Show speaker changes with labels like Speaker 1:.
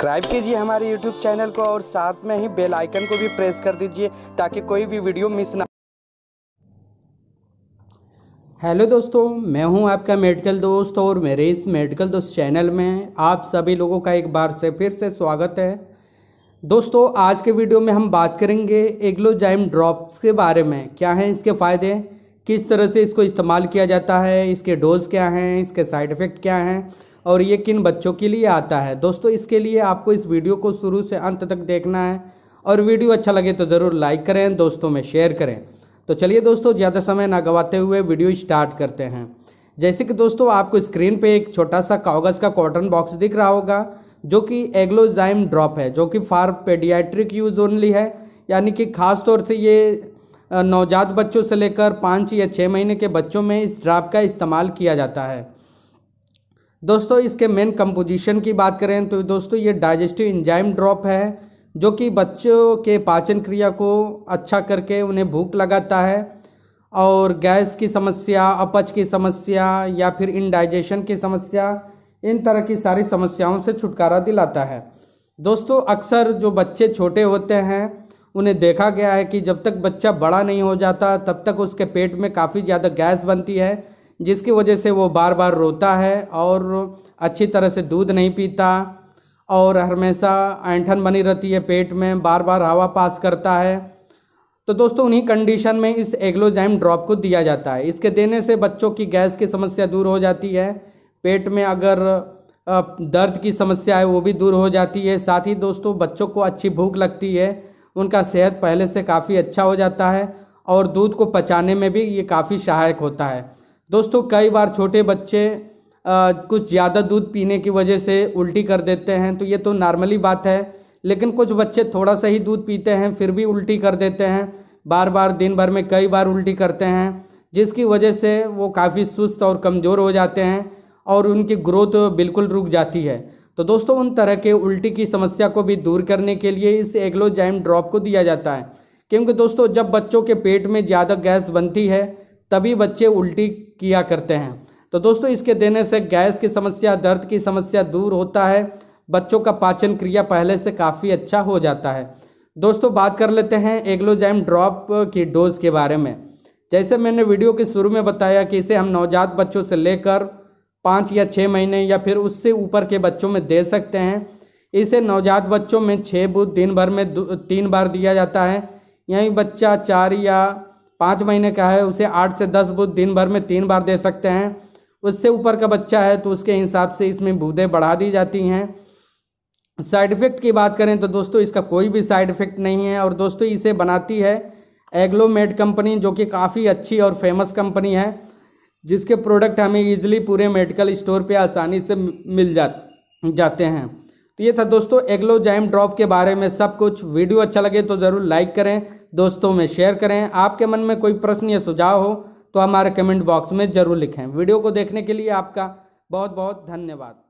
Speaker 1: subscribe कीजिए हमारे YouTube channel को और साथ में ही बेल आइकन को भी प्रेस कर दीजिए ताकि कोई भी वीडियो मिस ना हेलो दोस्तों मैं हूं आपका मेडिकल दोस्त और मेरे इस मेडिकल दोस्त चैनल में आप सभी लोगों का एक बार से फिर से स्वागत है दोस्तों आज के वीडियो में हम बात करेंगे एग्लोजाइम ड्रॉप्स के बारे में क्या हैं इसके फ़ायदे किस तरह से इसको इस्तेमाल किया जाता है इसके डोज़ क्या हैं इसके साइड इफ़ेक्ट क्या हैं और ये किन बच्चों के लिए आता है दोस्तों इसके लिए आपको इस वीडियो को शुरू से अंत तक देखना है और वीडियो अच्छा लगे तो ज़रूर लाइक करें दोस्तों में शेयर करें तो चलिए दोस्तों ज़्यादा समय ना गवाते हुए वीडियो स्टार्ट करते हैं जैसे कि दोस्तों आपको स्क्रीन पे एक छोटा सा कागज़ का कॉटन बॉक्स दिख रहा होगा जो कि एग्लोजाइम ड्रॉप है जो कि फार पेडियाट्रिक यूज़ ओनली है यानी कि ख़ास तौर से ये नवजात बच्चों से लेकर पाँच या छः महीने के बच्चों में इस ड्राप का इस्तेमाल किया जाता है दोस्तों इसके मेन कंपोजिशन की बात करें तो दोस्तों ये डाइजेस्टिव इंजाइम ड्रॉप है जो कि बच्चों के पाचन क्रिया को अच्छा करके उन्हें भूख लगाता है और गैस की समस्या अपच की समस्या या फिर इनडाइजेशन की समस्या इन तरह की सारी समस्याओं से छुटकारा दिलाता है दोस्तों अक्सर जो बच्चे छोटे होते हैं उन्हें देखा गया है कि जब तक बच्चा बड़ा नहीं हो जाता तब तक उसके पेट में काफ़ी ज़्यादा गैस बनती है जिसकी वजह से वो बार बार रोता है और अच्छी तरह से दूध नहीं पीता और हमेशा ऐंठन बनी रहती है पेट में बार बार हवा पास करता है तो दोस्तों उन्हीं कंडीशन में इस एग्लोजाइम ड्रॉप को दिया जाता है इसके देने से बच्चों की गैस की समस्या दूर हो जाती है पेट में अगर दर्द की समस्या है वो भी दूर हो जाती है साथ ही दोस्तों बच्चों को अच्छी भूख लगती है उनका सेहत पहले से काफ़ी अच्छा हो जाता है और दूध को पचाने में भी ये काफ़ी सहायक होता है दोस्तों कई बार छोटे बच्चे आ, कुछ ज़्यादा दूध पीने की वजह से उल्टी कर देते हैं तो ये तो नॉर्मली बात है लेकिन कुछ बच्चे थोड़ा सा ही दूध पीते हैं फिर भी उल्टी कर देते हैं बार बार दिन भर में कई बार उल्टी करते हैं जिसकी वजह से वो काफ़ी सुस्त और कमज़ोर हो जाते हैं और उनकी ग्रोथ बिल्कुल रुक जाती है तो दोस्तों उन तरह के उल्टी की समस्या को भी दूर करने के लिए इस एग्लोजाइम ड्रॉप को दिया जाता है क्योंकि दोस्तों जब बच्चों के पेट में ज़्यादा गैस बनती है तभी बच्चे उल्टी किया करते हैं तो दोस्तों इसके देने से गैस की समस्या दर्द की समस्या दूर होता है बच्चों का पाचन क्रिया पहले से काफ़ी अच्छा हो जाता है दोस्तों बात कर लेते हैं एग्लोजाइम ड्रॉप की डोज़ के बारे में जैसे मैंने वीडियो के शुरू में बताया कि इसे हम नवजात बच्चों से लेकर पाँच या छः महीने या फिर उससे ऊपर के बच्चों में दे सकते हैं इसे नवजात बच्चों में छः बुध दिन भर में तीन बार दिया जाता है यहीं बच्चा चार या पाँच महीने का है उसे आठ से दस बुध दिन भर में तीन बार दे सकते हैं उससे ऊपर का बच्चा है तो उसके हिसाब से इसमें बूदें बढ़ा दी जाती हैं साइड इफ़ेक्ट की बात करें तो दोस्तों इसका कोई भी साइड इफ़ेक्ट नहीं है और दोस्तों इसे बनाती है एग्लोमेड कंपनी जो कि काफ़ी अच्छी और फेमस कंपनी है जिसके प्रोडक्ट हमें ईजिली पूरे मेडिकल स्टोर पे आसानी से मिल जा जाते हैं तो ये था दोस्तों एग्लोजाइम ड्रॉप के बारे में सब कुछ वीडियो अच्छा लगे तो ज़रूर लाइक करें दोस्तों में शेयर करें आपके मन में कोई प्रश्न या सुझाव हो तो हमारे कमेंट बॉक्स में ज़रूर लिखें वीडियो को देखने के लिए आपका बहुत बहुत धन्यवाद